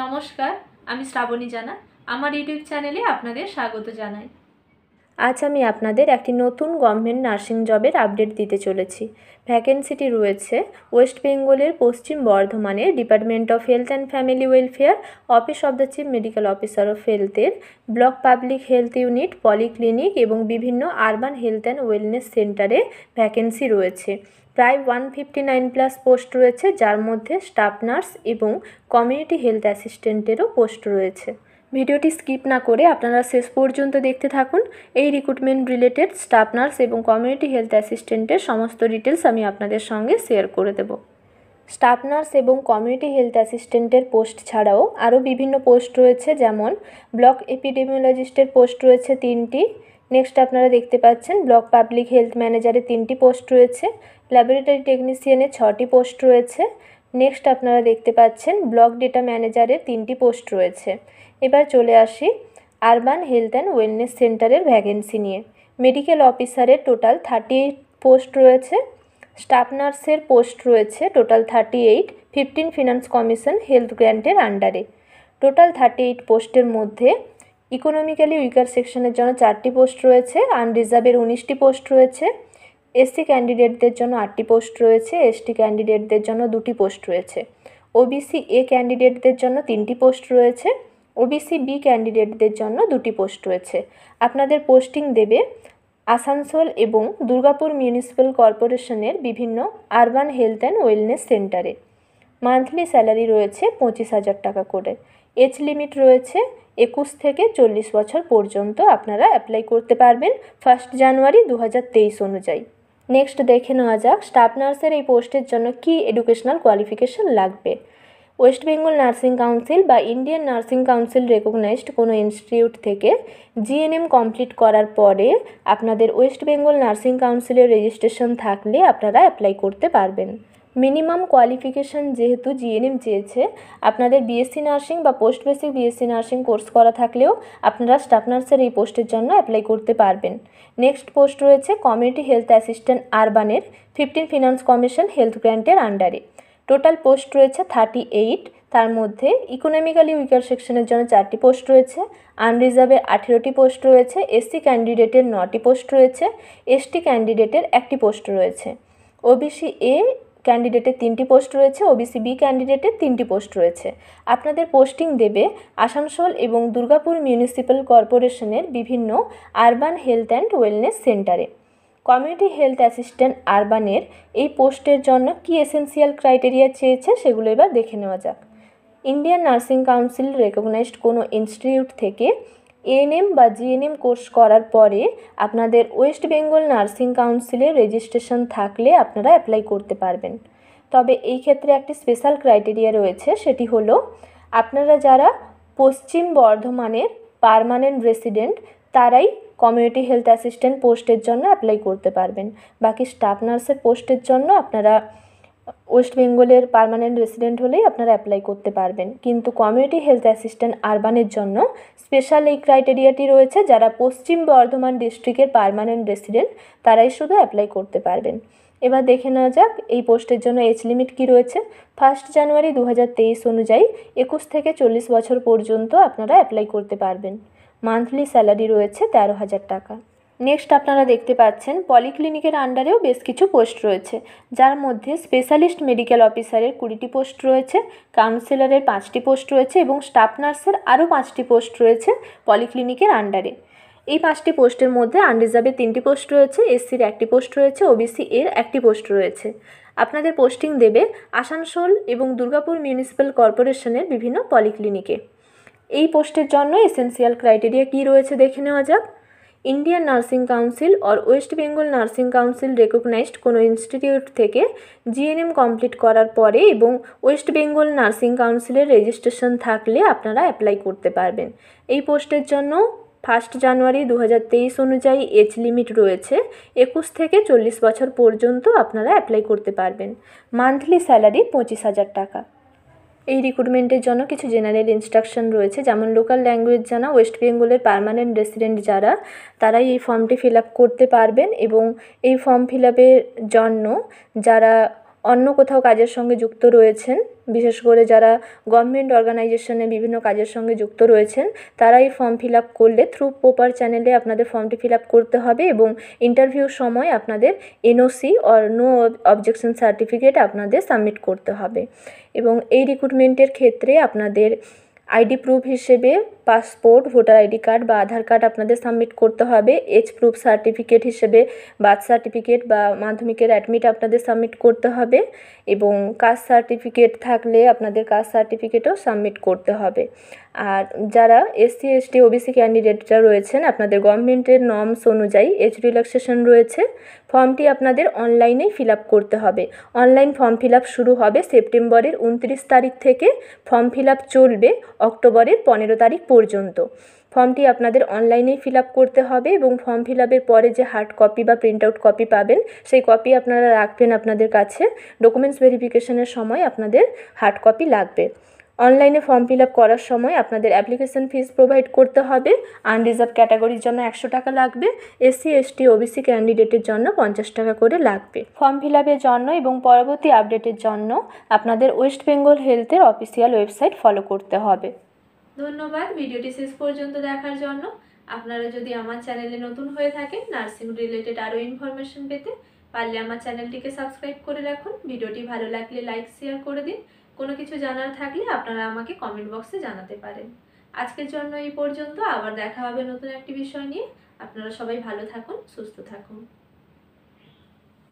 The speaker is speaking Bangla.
নমস্কার আমি শ্রাবণী জানা আমার ইউটিউব চ্যানেলে আপনাদের স্বাগত জানাই আজ আমি আপনাদের একটি নতুন গভর্নমেন্ট নার্সিং জবের আপডেট দিতে চলেছি ভ্যাকেন্সিটি রয়েছে ওয়েস্ট বেঙ্গলের পশ্চিম বর্ধমানে department of health and family welfare office of the chief medical officer of হেলথের block public health unit polyclinic এবং বিভিন্ন আরবান হেলথ অ্যান্ড ওয়েলনেস সেন্টারে ভ্যাকেন্সি রয়েছে প্রায় one fifty nine plus post রয়েছে যার মধ্যে স্টাফ নার্স এবং কমিউনিটি হেলথ অ্যাসিস্ট্যান্টেরও পোস্ট রয়েছে ভিডিওটি স্কিপ না করে আপনারা শেষ পর্যন্ত দেখতে থাকুন এই রিক্রুটমেন্ট রিলেটেড স্টাফ নার্স এবং কমিউনিটি হেলথ অ্যাসিস্ট্যান্টের সমস্ত ডিটেলস আমি আপনাদের সঙ্গে শেয়ার করে দেব স্টাফ নার্স এবং কমিউনিটি হেলথ অ্যাসিস্ট্যান্টের পোস্ট ছাড়াও আরও বিভিন্ন পোস্ট রয়েছে যেমন ব্লক এপিডেমিওলজিস্টের পোস্ট রয়েছে তিনটি নেক্সট আপনারা দেখতে পাচ্ছেন ব্লক পাবলিক হেলথ ম্যানেজারে তিনটি পোস্ট রয়েছে ল্যাবরেটরি টেকনিশিয়ানে ছটি পোস্ট রয়েছে নেক্সট আপনারা দেখতে পাচ্ছেন ব্লক ডেটা ম্যানেজারের তিনটি পোস্ট রয়েছে এবার চলে আসি আরবান হেলথ অ্যান্ড ওয়েলনেস সেন্টারের ভ্যাকেন্সি নিয়ে মেডিকেল অফিসারের টোটাল থার্টি এইট পোস্ট রয়েছে স্টাফ নার্সের পোস্ট রয়েছে total thirty eight fifteen finance commission health গ্র্যান্টের আন্ডারে টোটাল থার্টি এইট পোস্টের মধ্যে ইকোনমিক্যালি উইকার সেকশনের জন্য চারটি পোস্ট রয়েছে আনরিজার্ভের উনিশটি পোস্ট রয়েছে এসসি ক্যান্ডিডেটদের জন্য আটটি পোস্ট রয়েছে এসটি ক্যান্ডিডেটদের জন্য দুটি পোস্ট রয়েছে ওবিসি এ ক্যান্ডিডেটদের জন্য তিনটি পোস্ট রয়েছে ওবিসি বি ক্যান্ডিডেটদের জন্য দুটি পোস্ট রয়েছে আপনাদের পোস্টিং দেবে আসানসোল এবং দুর্গাপুর মিউনিসিপ্যাল কর্পোরেশনের বিভিন্ন আরবান হেলথ অ্যান্ড ওয়েলনেস সেন্টারে মান্থলি স্যালারি রয়েছে পঁচিশ হাজার টাকা করে এজ লিমিট রয়েছে একুশ থেকে চল্লিশ বছর পর্যন্ত আপনারা অ্যাপ্লাই করতে পারবেন ফার্স্ট জানুয়ারি দু অনুযায়ী নেক্সট দেখে নেওয়া যাক স্টাফ নার্সের এই পোস্টের জন্য কি এডুকেশনাল কোয়ালিফিকেশন লাগবে ওয়েস্ট বেঙ্গল নার্সিং কাউন্সিল বা ইন্ডিয়ান নার্সিং কাউন্সিল রেকগনাইজড কোনো ইনস্টিটিউট থেকে জিএনএম কমপ্লিট করার পরে আপনাদের ওয়েস্ট বেঙ্গল নার্সিং কাউন্সিলের রেজিস্ট্রেশন থাকলে আপনারা অ্যাপ্লাই করতে পারবেন মিনিমাম কোয়ালিফিকেশান যেহেতু জিএনএম চেয়েছে আপনাদের বিএসসি নার্সিং বা post basic BSc nursing course করা থাকলেও আপনারা স্টাফ নার্সের এই পোস্টের জন্য অ্যাপ্লাই করতে পারবেন নেক্সট পোস্ট রয়েছে কমিউনিটি হেলথ অ্যাসিস্ট্যান্ট আরবানের ফিফটিন ফিনান্স কমিশন হেলথ গ্র্যান্টের আন্ডারে টোটাল পোস্ট রয়েছে থার্টি এইট তার মধ্যে ইকোনমিক্যালি উইকার সেকশনের জন্য চারটি পোস্ট রয়েছে আনরিজার্ভে আঠেরোটি পোস্ট রয়েছে এসসি ক্যান্ডিডেটের নটি পোস্ট রয়েছে এসটি ক্যান্ডিডেটের একটি পোস্ট রয়েছে ওবিসি এ ক্যান্ডিডেটের তিনটি পোস্ট রয়েছে ওবিসি বি ক্যান্ডিডেটের তিনটি পোস্ট রয়েছে আপনাদের পোস্টিং দেবে আসানসোল এবং দুর্গাপুর মিউনিসিপ্যাল কর্পোরেশনের বিভিন্ন আরবান হেলথ অ্যান্ড ওয়েলনেস সেন্টারে কমিউনিটি হেলথ অ্যাসিস্ট্যান্ট আরবানের এই পোস্টের জন্য কি এসেন্সিয়াল ক্রাইটেরিয়া চেয়েছে সেগুলো এবার দেখে নেওয়া যাক ইন্ডিয়ান নার্সিং কাউন্সিল রেকগনাইজড কোনো ইনস্টিটিউট থেকে এএনএম বা জিএনএম কোর্স করার পরে আপনাদের ওয়েস্ট বেঙ্গল নার্সিং কাউন্সিলে রেজিস্ট্রেশন থাকলে আপনারা অ্যাপ্লাই করতে পারবেন তবে এই ক্ষেত্রে একটি স্পেশাল ক্রাইটেরিয়া রয়েছে সেটি হলো আপনারা যারা পশ্চিম বর্ধমানের পারমানেন্ট রেসিডেন্ট তারাই কমিউনিটি হেলথ অ্যাসিস্ট্যান্ট পোস্টের জন্য অ্যাপ্লাই করতে পারবেন বাকি স্টাফ নার্সের পোস্টের জন্য আপনারা ওয়েস্ট বেঙ্গলের পারমানেন্ট রেসিডেন্ট হলেই আপনারা অ্যাপ্লাই করতে পারবেন কিন্তু কমিউনিটি হেলথ অ্যাসিস্ট্যান্ট আরবানের জন্য স্পেশাল এই ক্রাইটেরিয়াটি রয়েছে যারা পশ্চিম বর্ধমান ডিস্ট্রিক্টের পারমানেন্ট রেসিডেন্ট তারাই শুধু অ্যাপ্লাই করতে পারবেন এবার দেখে নেওয়া যাক এই পোস্টের জন্য এজ লিমিট কী রয়েছে ফার্স্ট জানুয়ারি দু অনুযায়ী একুশ থেকে চল্লিশ বছর পর্যন্ত আপনারা অ্যাপ্লাই করতে পারবেন মান্থলি স্যালারি রয়েছে তেরো হাজার টাকা নেক্সট আপনারা দেখতে পাচ্ছেন পলিক্লিনিকের আন্ডারেও বেশ কিছু পোস্ট রয়েছে যার মধ্যে স্পেশালিস্ট মেডিকেল অফিসারের কুড়িটি পোস্ট রয়েছে কাউন্সিলরের পাঁচটি পোস্ট রয়েছে এবং স্টাফ নার্সের আরও পাঁচটি পোস্ট রয়েছে পলিক্লিনিকের আন্ডারে এই পাঁচটি পোস্টের মধ্যে আনরিজার্ভের তিনটি পোস্ট রয়েছে এসসির একটি পোস্ট রয়েছে ওবিসি এর একটি পোস্ট রয়েছে আপনাদের পোস্টিং দেবে আসানসোল এবং দুর্গাপুর মিউনিসিপ্যাল কর্পোরেশনের বিভিন্ন পলিক্লিনিকে এই পোস্টের জন্য এসেন্সিয়াল ক্রাইটেরিয়া কী রয়েছে দেখে নেওয়া যাক Indian nursing council or West Bengal nursing council recognised কোনো ইনস্টিটিউট থেকে জিএনএম কমপ্লিট করার পরে এবং ওয়েস্ট বেঙ্গল নার্সিং কাউন্সিলের রেজিস্ট্রেশন থাকলে আপনারা অ্যাপ্লাই করতে পারবেন এই পোস্টের জন্য ফার্স্ট জানুয়ারি দু অনুযায়ী এজ লিমিট রয়েছে একুশ থেকে চল্লিশ বছর পর্যন্ত আপনারা অ্যাপ্লাই করতে পারবেন মান্থলি স্যালারি পঁচিশ হাজার টাকা এই রিক্রুটমেন্টের জন্য কিছু জেনারেল ইনস্ট্রাকশন রয়েছে যেমন লোকাল ল্যাঙ্গুয়েজ জানা ওয়েস্ট বেঙ্গলের পারমানেন্ট রেসিডেন্ট যারা তারাই এই ফর্মটি ফিল আপ করতে পারবেন এবং এই ফর্ম ফিল আপের জন্য যারা অন্য কোথাও কাজের সঙ্গে যুক্ত রয়েছেন বিশেষ করে যারা গভর্নমেন্ট অর্গানাইজেশনে বিভিন্ন কাজের সঙ্গে যুক্ত রয়েছেন তারা এই ফর্ম ফিল আপ করলে থ্রু পোপার চ্যানেলে আপনাদের ফর্মটি ফিল আপ করতে হবে এবং ইন্টারভিউর সময় আপনাদের NOC or no objection certificate আপনাদের সাবমিট করতে হবে এবং এই রিক্রুটমেন্টের ক্ষেত্রে আপনাদের আইডি প্রুফ হিসেবে পাসপোর্ট ভোটার আইডি কার্ড বা আধার কার্ড আপনাদের সাবমিট করতে হবে এজ প্রুফ সার্টিফিকেট হিসেবে বার্থ সার্টিফিকেট বা মাধ্যমিকের অ্যাডমিট আপনাদের সাবমিট করতে হবে এবং কাস্ট সার্টিফিকেট থাকলে আপনাদের কাস্ট সার্টিফিকেটও সাবমিট করতে হবে আর যারা এসসি এসটি ওবিসি ক্যান্ডিডেটরা রয়েছেন আপনাদের গভর্নমেন্টের নর্মস অনুযায়ী এজ রিল্যাক্সেশন রয়েছে ফর্মটি আপনাদের অনলাইনেই ফিল আপ করতে হবে অনলাইন ফর্ম ফিল আপ শুরু হবে সেপ্টেম্বরের উনত্রিশ তারিখ থেকে ফর্ম ফিল আপ চলবে অক্টোবরের পনেরো তারিখ পর্যন্ত ফর্মটি আপনাদের অনলাইনেই ফিল করতে হবে এবং ফর্ম ফিল পরে যে হার্ড কপি বা প্রিন্ট আউট কপি পাবেন সেই কপি আপনারা রাখবেন আপনাদের কাছে ডকুমেন্টস ভেরিফিকেশনের সময় আপনাদের হার্ড কপি লাগবে অনলাইনে ফর্ম ফিল করার সময় আপনাদের অ্যাপ্লিকেশন ফিস প্রোভাইড করতে হবে আনরিজার্ভ ক্যাটাগরির জন্য একশো টাকা লাগবে এসসি এসটি ওবিসি ক্যান্ডিডেটের জন্য পঞ্চাশ টাকা করে লাগবে ফর্ম ফিল জন্য এবং পরবর্তী আপডেটের জন্য আপনাদের ওয়েস্ট বেঙ্গল হেলথের অফিসিয়াল ওয়েবসাইট ফলো করতে হবে ধন্যবাদ ভিডিওটি শেষ পর্যন্ত দেখার জন্য আপনারা যদি আমার চ্যানেলে নতুন হয়ে থাকেন নার্সিং রিলেটেড আরও ইনফরমেশন পেতে পারলে আমার চ্যানেলটিকে সাবস্ক্রাইব করে রাখুন ভিডিওটি ভালো লাগলে লাইক শেয়ার করে দিন কোনো কিছু জানার থাকলে আপনারা আমাকে কমেন্ট বক্সে জানাতে পারেন আজকের জন্য এই পর্যন্ত আবার দেখা হবে নতুন একটি বিষয় নিয়ে আপনারা সবাই ভালো থাকুন সুস্থ থাকুন